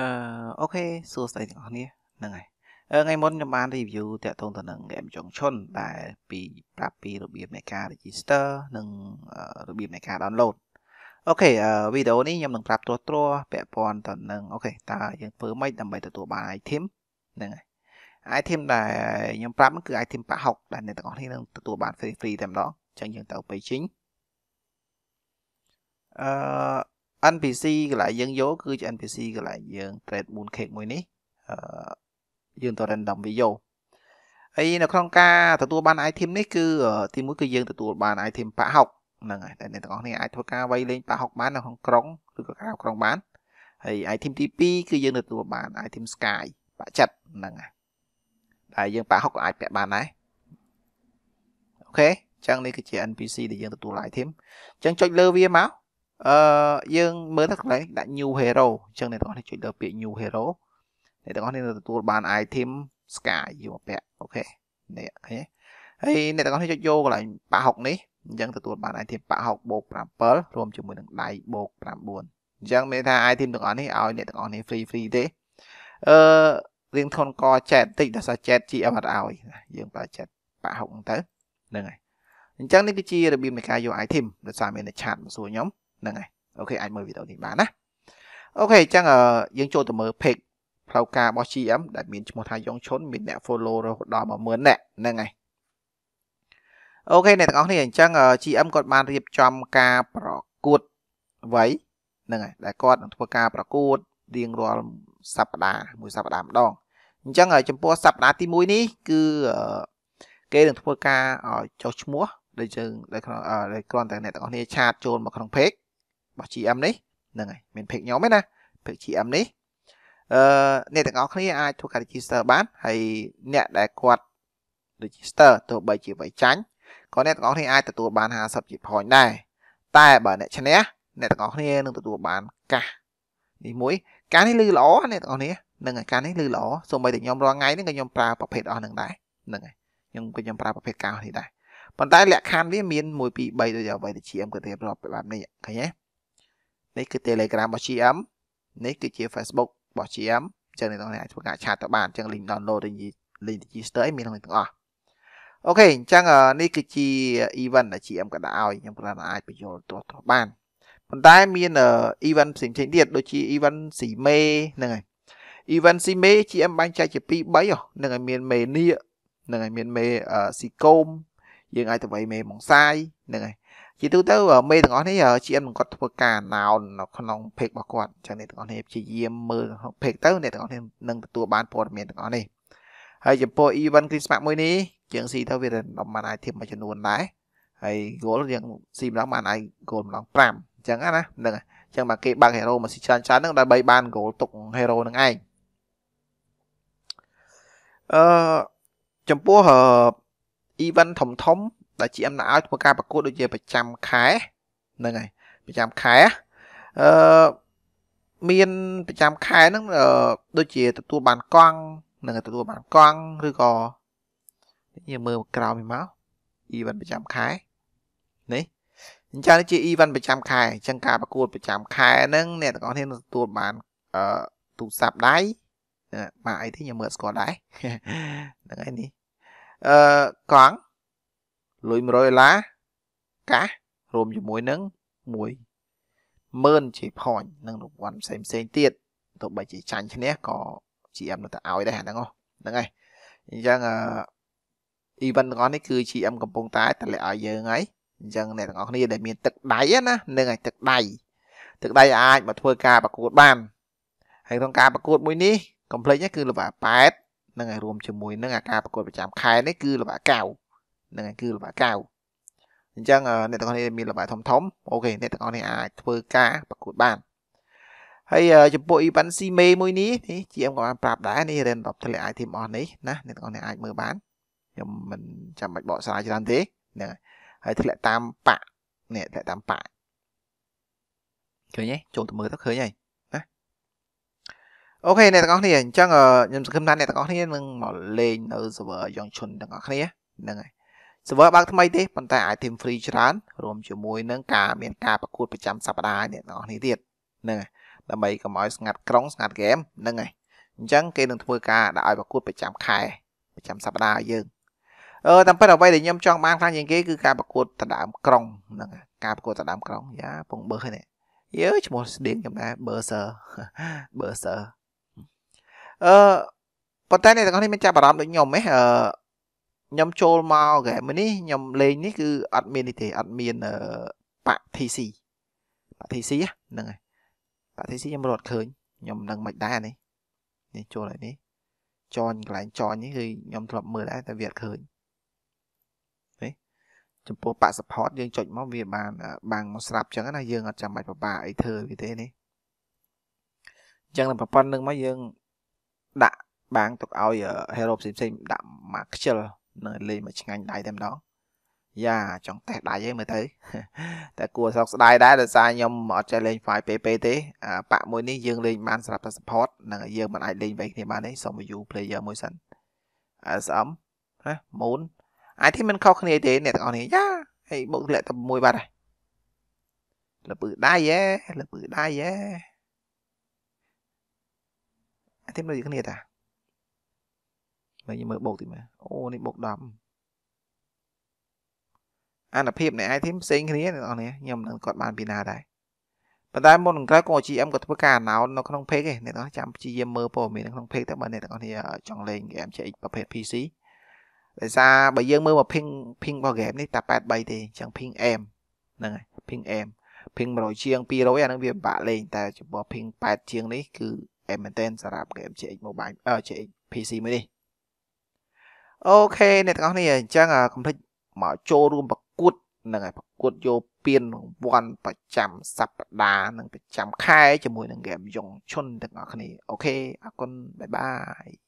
អឺអូខេសួស្តីទាំងអស់គ្នាហ្នឹងហើយថ្ងៃមុនខ្ញុំបាន review តាក់ទងទៅនឹង game ចុងឈុនដែលពីប្រាប់ពីរបៀបនៃការ register និងរបៀបនៃការ download អូខេវីដេអូនេះខ្ញុំនឹងប្រាប់ត្រួសត្រាពាក់ព័ន្ធទៅនឹងអូខេតើយើងធ្វើម៉េចដើម្បីទទួលបាន item ហ្នឹងហើយ item ដែលខ្ញុំប្រាប់គឺ item ប៉60ដែលអ្នកទាំងអស់គ្នានឹងទទួលបាន free free តែម្ដងអញ្ចឹងយើងទៅទៅជីងអឺ NPC កន្លែងយើងយកគឺជា NPC កន្លែងយើង trade moon cake មួយនេះយើងទៅ random វាយកហើយនៅក្នុងការទទួលបាន item នេះគឺទីមួយគឺយើងទទួលបាន item ប៉ាហុកហ្នឹងហើយតែអ្នកទាំងអស់គ្នាអាចធ្វើការវាយលេងប៉ាហុកបាននៅក្នុងក្រុងឬក៏ក្រៅក្រុងបានហើយ item ទី2គឺយើងទទួលបាន item sky ប៉ាចិត្តហ្នឹងហើយដែលយើងប៉ាហុកក៏អាចពាក់បានដែរអូខេអញ្ចឹងនេះគឺជា NPC ដែលយើងទទួល item អញ្ចឹងចុចលើវាមកអឺយើងមើលថាកន្លែងដាក់ new hero អញ្ចឹងអ្នកទាំងអស់នេះជួយលើពាក្យ new hero អ្នកទាំងអស់នេះនឹងទទួលបាន item sky យកមកពាក់អូខេនេះអូខេហើយអ្នកទាំងអស់នេះជួយយកកន្លែងប៉ហុកនេះអញ្ចឹងទទួលបាន item ប៉ហុកបូក7រួមជាមួយនឹងដៃបូក9អញ្ចឹងមានថា item ទាំងអស់នេះឲ្យអ្នកទាំងអស់នេះ free free ទេអឺរៀងធនកចែកបន្តិចដល់សារចែក GM អត់ឲ្យយើងប្រើចែកប៉ហុកហ្នឹងទៅហ្នឹងហើយអញ្ចឹងនេះគឺជារបៀបនៃការយក item ដោយសារមានឆាតមកសួរខ្ញុំហ្នឹងហើយអូខេអាចមើលវីដេអូនេះបានណាអូខេអញ្ចឹងយើងចូលទៅមើល page ផ្លូវការរបស់ GM ដែលមានឈ្មោះថាយ៉ងឈុនមានអ្នក follow រហូតដល់10000នាក់ហ្នឹងហើយអូខេអ្នកទាំងអស់គ្នាអញ្ចឹង GM គាត់បានរៀបចំការប្រកួតវ័យហ្នឹងហើយដែលគាត់នឹងធ្វើការប្រកួតរៀងរាល់សប្តាហ៍មួយសប្តាហ៍ម្ដងអញ្ចឹងចំពោះសប្តាហ៍ទី1នេះគឺគេនឹងធ្វើការចុះឈ្មោះដែលយើងដែលគ្រាន់តែអ្នកទាំងអស់គ្នាឆាតចូលមកក្នុង page របស់ GM នេះហ្នឹងហើយមាន page ខ្ញុំទេណា page GM នេះអឺអ្នកទាំងអស់គ្នាអាចធ្វើការ register បានហើយអ្នកដែលគាត់ register ទោះបីជាវ័យចាញ់ក៏អ្នកទាំងអស់គ្នាអាចទទួលបាន50 GB point ដែរតែបើអ្នកឈ្នះអ្នកទាំងអស់គ្នានឹងទទួលបានកាសនេះមួយកាសនេះលឺល្អអ្នកទាំងអស់គ្នានឹងកាសនេះលឺល្អសូម្បីតែខ្ញុំរាល់ថ្ងៃហ្នឹងក៏ខ្ញុំប្រើប្រភេទអស់ហ្នឹងដែរហ្នឹងហើយខ្ញុំក៏ខ្ញុំប្រើប្រភេទកាសនេះដែរប៉ុន្តែលក្ខខណ្ឌវាមាន1 2 3ដូចអ្វីដែល GM គាត់រៀបរាប់បែបនេះឃើញទេនេះគឺ Telegram របស់ GM នេះគឺជា Facebook របស់ GM អញ្ចឹងអ្នកនរអាចធ្វើការឆាតទៅបានអញ្ចឹង link download ឬ link register អីមានក្នុងទាំងអស់អូខេអញ្ចឹងនេះគឺជា event ដែល GM ក៏ដាក់ឲ្យខ្ញុំប្រហែលអាចបញ្យល់ទោះទោះបានប៉ុន្តែមាន event ផ្សេងៗទៀតដូចជា event ស៊ីមេហ្នឹងហើយ event ស៊ីមេ GM បាញ់ចែកជា2 3ហ្នឹងហើយមានមេនៀកហ្នឹងហើយមានមេស៊ីកូមយើងអាចទៅវៃមេមងសាយហ្នឹងហើយជាទូទៅមេទាំងអស់នេះ GM គាត់ធ្វើការ announce នៅក្នុង page របស់គាត់អញ្ចឹងអ្នកទាំងអស់នេះព្យាយាមមើលក្នុង page ទៅអ្នកទាំងអស់នេះនឹងទទួលបានព័ត៌មានទាំងអស់នេះហើយចំពោះ event Christmas មួយនេះជាងស៊ីទៅវាដំបានអាយធីមមួយចំនួនដែរហើយ goal យើងស៊ីម្ដងបានអាយ goal ម្ដង5អញ្ចឹងណាហ្នឹងហើយចឹងបើគេបើក hero មកស៊ីច្រើនច្រើនហ្នឹងដើម្បីបាន goal ទុក hero ហ្នឹងឯងអឺចំពោះ event ធំធំដែល GM ដាក់ឲ្យធ្វើការប្រកួតដូចជាប្រចាំខែហ្នឹងហើយប្រចាំខែអឺមានប្រចាំខែហ្នឹងដូចជាទទួលបានកង់នឹងទទួលបានកង់ឬក៏យើងមើលក្រោមនេះមក event ប្រចាំខែនេះអញ្ចឹងនេះជា event ប្រចាំខែអញ្ចឹងការប្រកួតប្រចាំខែហ្នឹងអ្នកទាំងអស់គ្នានឹងទទួលបានអឺទូរស័ព្ទដៃបាទអីទេខ្ញុំមើលស្គាល់ដែរហ្នឹងហើយនេះអឺកង់លុយ100ដុល្លារកាសរួមជាមួយនឹង10000 J point និងរង្វាន់ផ្សេងផ្សេងទៀតទោះបីជាចាញ់ឈ្នះក៏ GM នៅតែឲ្យដែរហ្នឹងហ្នឹងហើយអញ្ចឹងអឺ event ទាំងអស់នេះគឺ GM កំពុងតែតម្លាក់ឲ្យយើងហើយអញ្ចឹងអ្នកទាំងអស់គ្នាដែលមានទឹកដៃណានឹងឲ្យទឹកដៃទឹកដៃអាចមកធ្វើការប្រកួតបានហើយក្នុងការប្រកួតមួយនេះ complex គឺលំបាក8នឹងឲ្យរួមជាមួយនឹងអាការប្រកួតប្រចាំខែនេះគឺលំបាក9ហ្នឹងហើយគឺលំបាកកៅអញ្ចឹងអ្នកទាំងអស់គ្នាមានលំបាកធំធំអូខេអ្នកទាំងអស់គ្នាអាចធ្វើការប្រកួតបានហើយចំពោះ Ivan Sime មួយនេះនេះ GM ក៏បានប្រាប់ដែរនេះ random ធ្លាក់ item អស់នេះណាអ្នកទាំងអស់គ្នាអាចមើលបានខ្ញុំមិនចាំបាច់បកស្រាយច្រើនទេហ្នឹងហើយធ្លាក់តាមប៉នេះធ្លាក់តាមប៉ឃើញទេចូលទៅមើលទៅឃើញហើយណាអូខេអ្នកទាំងអស់គ្នាអញ្ចឹងខ្ញុំសង្ឃឹមថាអ្នកទាំងអស់គ្នានឹងមកលេងនៅ server យ៉ងឈុនទាំងអស់គ្នាហ្នឹងហើយ server បើកថ្មីទេប៉ុន្តែអាច team free ច្រើនរួមជាមួយនឹងការមានការប្រកួតប្រចាំសប្តាហ៍នេះបងប្អូនទៀតហ្នឹងហើយដើម្បីកុំឲ្យស្ងាត់ក្រុងស្ងាត់ហ្គេមហ្នឹងហើយអញ្ចឹងគេនឹងធ្វើការដាក់ឲ្យប្រកួតប្រចាំខែប្រចាំសប្តាហ៍យើងអឺតាមពិតអ្វីដែលខ្ញុំចង់បានខ្លាំងជាងគេគឺការប្រកួតដណ្ដើមក្រុងហ្នឹងការប្រកួតដណ្ដើមក្រុងយ៉ាពងបើនេះយើឈ្មោះស្តៀងខ្ញុំដែរ Berser Berser អឺប៉ុន្តែអ្នកទាំងអស់នេះមានចាប់អារម្មណ៍ដូចខ្ញុំហ៎អឺខ្ញុំចូលមក game នេះខ្ញុំលេងនេះគឺអត់មាននេះទេអត់មានប៉ាក់ TC ប៉ាក់ TC ហ្នឹងហើយប៉ាក់ TC ខ្ញុំរត់ឃើញខ្ញុំនឹងមិនដែរនេះនេះចូលហើយនេះចន់កន្លែងចន់នេះគឺខ្ញុំធ្លាប់មើលដែរតែវាអត់ឃើញនេះចំពោះប៉ាក់ support យើងចុចមកវាបានបាំងស្រាប់ចឹងណាយើងអត់ចាំបាច់ពិបាកអីធ្វើវាទេនេះចឹងប្រព័ន្ធនឹងមកយើងដាក់បាំងទុកឲ្យ hero ផ្សេងៗដាក់មកខ្ជិលនៅលេងមកឆ្ងាញ់ដៃតែម្ដងយ៉ាចង់តេះដៃហីមើលទៅតែគួរសោកស្ដាយដែរដោយសារខ្ញុំអត់ចេះលេង file PP ទេអាប៉ាក់មួយនេះយើងលេងបានសម្រាប់តែ support និងយើងមិនអាចលេងវែងគ្នាបានទេសូម view player មួយសិន SM ណា Moon អាចទីមិនខុសគ្នាទេអ្នកទាំងអស់នេះយ៉ាហើយបុកលាក់តែមួយបាត់ហើយលពឺដៃហ៎លពឺដៃហ៎អាចទីមិនដូចគ្នាតាហើយយើងមើលបូកតិចមើលអូនេះបូក10អានុភាពនៃ item ផ្សេងគ្នាអ្នកនរខ្ញុំនឹងគាត់បានពីណាដែរប៉ុន្តែមុននឹងក្រោយក៏ GM ក៏ធ្វើការ announce នៅក្នុង page ឯងអ្នកនរចាំព្យាយាមមើលព័ត៌មាននៅក្នុង page ទៅបើអ្នកទាំងអស់គ្នាចង់លេង game CX ប្រភេទ PC ដោយសារបើយើងមើលមក ping ping របស់ game នេះតែ83ទេអញ្ចឹង ping M ហ្នឹងហើយ ping M ping 100ជាង200អានឹងវាពិបាកលេង តែចំពោះ ping 8ជាងនេះគឺ M មែនតើសម្រាប់ game CX mobile អឺ CX PC មួយនេះអូខេអ្នកទាំងអស់គ្នាអញ្ចឹងកុំភ្លេចមកចូលរួមប្រកួតនឹងឲ្យប្រកួតយកពានរង្វាន់ប្រចាំសប្តាហ៍និងប្រចាំខែជាមួយនឹងហ្គេមយ៉ងឈុនទាំងអស់គ្នាអូខេអរគុណបាយបាយ